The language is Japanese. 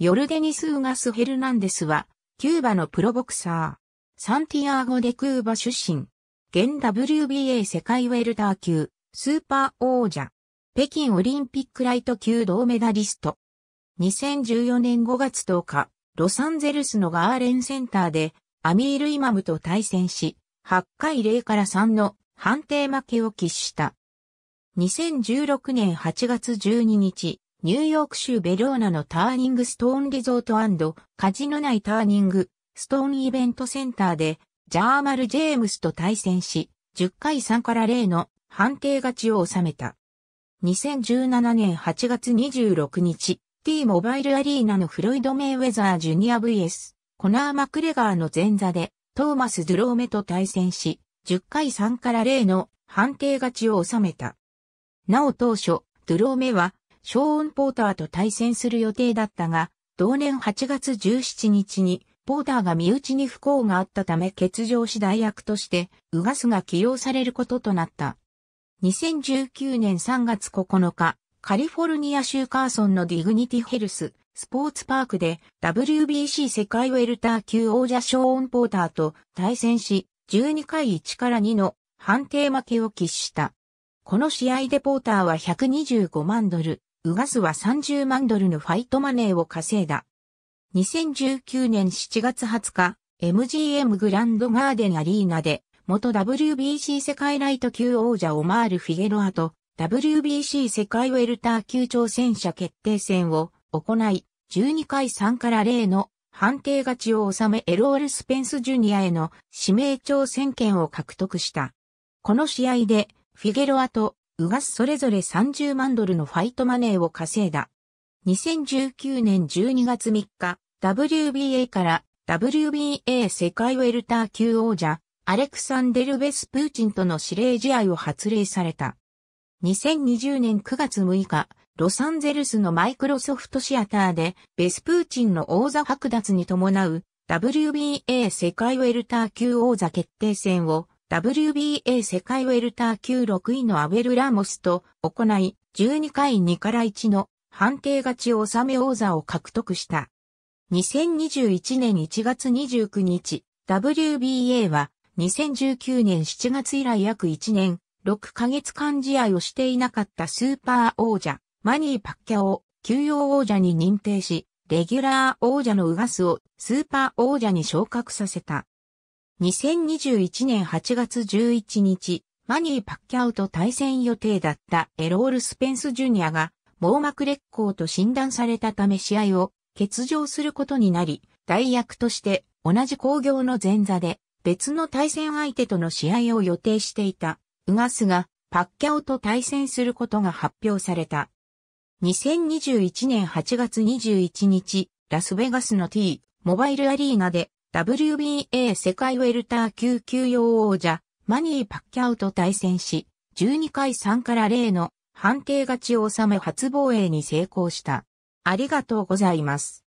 ヨルデニス・ウガス・ヘルナンデスは、キューバのプロボクサー、サンティアーゴ・デ・クーバ出身、現 WBA 世界ウェルター級、スーパー王者、北京オリンピックライト級銅メダリスト。2014年5月10日、ロサンゼルスのガーレンセンターで、アミール・イマムと対戦し、8回0から3の判定負けを喫した。2016年8月12日、ニューヨーク州ベローナのターニングストーンリゾートカジノ内ターニングストーンイベントセンターでジャーマル・ジェームスと対戦し、10回3から0の判定勝ちを収めた。2017年8月26日、T モバイルアリーナのフロイド・メイウェザー・ジュニア VS、コナー・マクレガーの前座で、トーマス・ドゥローメと対戦し、10回3から0の判定勝ちを収めた。なお当初、ドゥローメはショーン・ポーターと対戦する予定だったが、同年8月17日に、ポーターが身内に不幸があったため欠場し代役として、ウガスが起用されることとなった。2019年3月9日、カリフォルニア州カーソンのディグニティヘルス、スポーツパークで WBC 世界ウェルター級王者ショーン・ポーターと対戦し、12回1から2の判定負けを喫した。この試合でポーターは125万ドル、ウガスは30万ドルのファイトマネーを稼いだ。2019年7月20日、MGM グランドガーデンアリーナで、元 WBC 世界ライト級王者オマール・フィゲロアと WBC 世界ウェルター級挑戦者決定戦を行い、12回3から0の判定勝ちを収めエロール・スペンス・ジュニアへの指名挑戦権を獲得した。この試合でフィゲロアとウガスそれぞれ30万ドルのファイトマネーを稼いだ。2019年12月3日、WBA から WBA 世界ウェルター級王者、アレクサンデル・ベスプーチンとの指令試合を発令された。2020年9月6日、ロサンゼルスのマイクロソフトシアターで、ベスプーチンの王座剥奪に伴う、WBA 世界ウェルター級王座決定戦を WBA 世界ウェルター級6位のアベル・ラモスと行い、12回2から1の判定勝ちを収め王座を獲得した。2021年1月29日、WBA は2019年7月以来約1年、6ヶ月間試合をしていなかったスーパー王者、マニー・パッキャを休養王者に認定し、レギュラー王者のウガスをスーパー王者に昇格させた。2021年8月11日、マニー・パッキャオと対戦予定だったエロール・スペンス・ジュニアが網膜劣行と診断されたため試合を欠場することになり、代役として同じ工業の前座で別の対戦相手との試合を予定していたウガスがパッキャオと対戦することが発表された。2021年8月21日、ラスベガスの T モバイルアリーナで WBA 世界ウェルター級級用王者、マニー・パッキャウと対戦し、12回3から0の判定勝ちを収め初防衛に成功した。ありがとうございます。